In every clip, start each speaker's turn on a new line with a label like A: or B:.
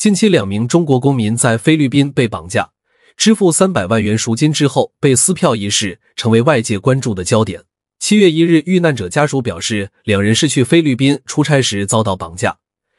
A: 近期，两名中国公民在菲律宾被绑架，支付三百万元赎金之后被撕票一事，成为外界关注的焦点。七月一日，遇难者家属表示，两人是去菲律宾出差时遭到绑架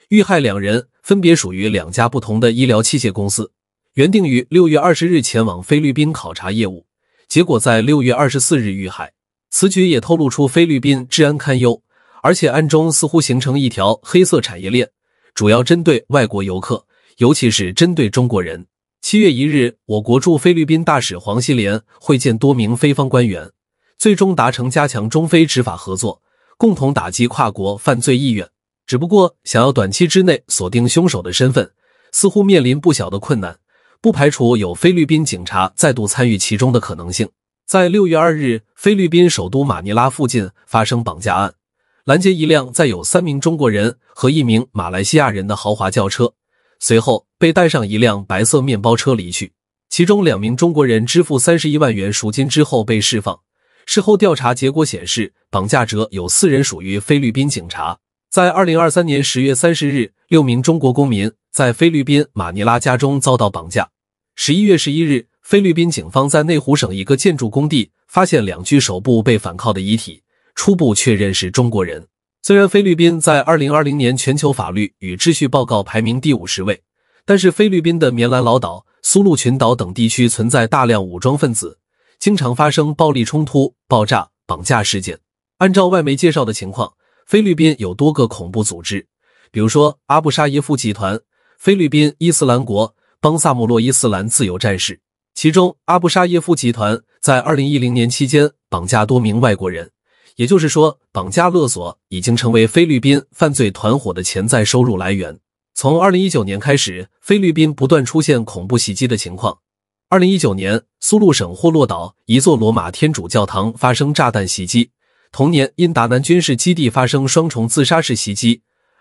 A: 遇害。两人分别属于两家不同的医疗器械公司，原定于六月二十日前往菲律宾考察业务，结果在六月二十四日遇害。此举也透露出菲律宾治安堪忧，而且暗中似乎形成一条黑色产业链，主要针对外国游客。尤其是针对中国人。七月一日，我国驻菲律宾大使黄希连会见多名菲方官员，最终达成加强中非执法合作、共同打击跨国犯罪意愿。只不过，想要短期之内锁定凶手的身份，似乎面临不小的困难。不排除有菲律宾警察再度参与其中的可能性。在六月二日，菲律宾首都马尼拉附近发生绑架案，拦截一辆载有三名中国人和一名马来西亚人的豪华轿车。随后被带上一辆白色面包车离去。其中两名中国人支付三十一万元赎金之后被释放。事后调查结果显示，绑架者有四人属于菲律宾警察。在二零二三年十月三十日，六名中国公民在菲律宾马尼拉家中遭到绑架。十一月十一日，菲律宾警方在内湖省一个建筑工地发现两具手部被反铐的遗体，初步确认是中国人。虽然菲律宾在二零二零年全球法律与秩序报告排名第五十位，但是菲律宾的棉兰老岛、苏禄群岛等地区存在大量武装分子，经常发生暴力冲突、爆炸、绑架事件。按照外媒介绍的情况，菲律宾有多个恐怖组织，比如说阿布沙耶夫集团、菲律宾伊斯兰国、邦萨姆洛伊斯兰自由战士。其中，阿布沙耶夫集团在二零一零年期间绑架多名外国人。也就是说，绑架勒索已经成为菲律宾犯罪团伙的潜在收入来源。从二零一九年开始，菲律宾不断出现恐怖袭击的情况。二零一九年，苏禄省霍洛岛一座罗马天主教堂发生炸弹袭击；同年，因达南军事基地发生双重自杀式袭击；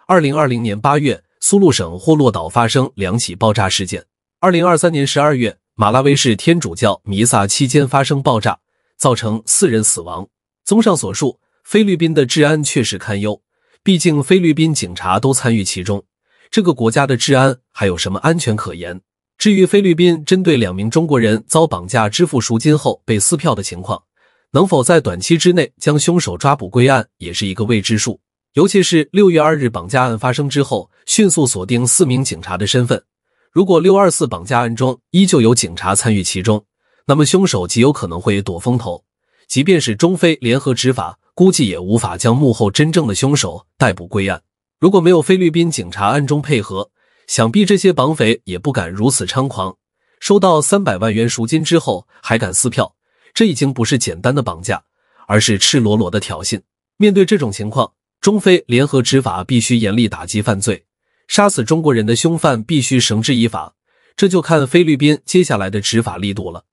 A: 二零二零年八月，苏禄省霍洛岛发生两起爆炸事件；二零二三年十二月，马拉威市天主教弥撒期间发生爆炸，造成四人死亡。综上所述，菲律宾的治安确实堪忧，毕竟菲律宾警察都参与其中，这个国家的治安还有什么安全可言？至于菲律宾针对两名中国人遭绑架支付赎金后被撕票的情况，能否在短期之内将凶手抓捕归案，也是一个未知数。尤其是六月二日绑架案发生之后，迅速锁定四名警察的身份，如果六二四绑架案中依旧有警察参与其中，那么凶手极有可能会躲风头。即便是中非联合执法，估计也无法将幕后真正的凶手逮捕归案。如果没有菲律宾警察暗中配合，想必这些绑匪也不敢如此猖狂。收到三百万元赎金之后还敢撕票，这已经不是简单的绑架，而是赤裸裸的挑衅。面对这种情况，中非联合执法必须严厉打击犯罪，杀死中国人的凶犯必须绳之以法。这就看菲律宾接下来的执法力度了。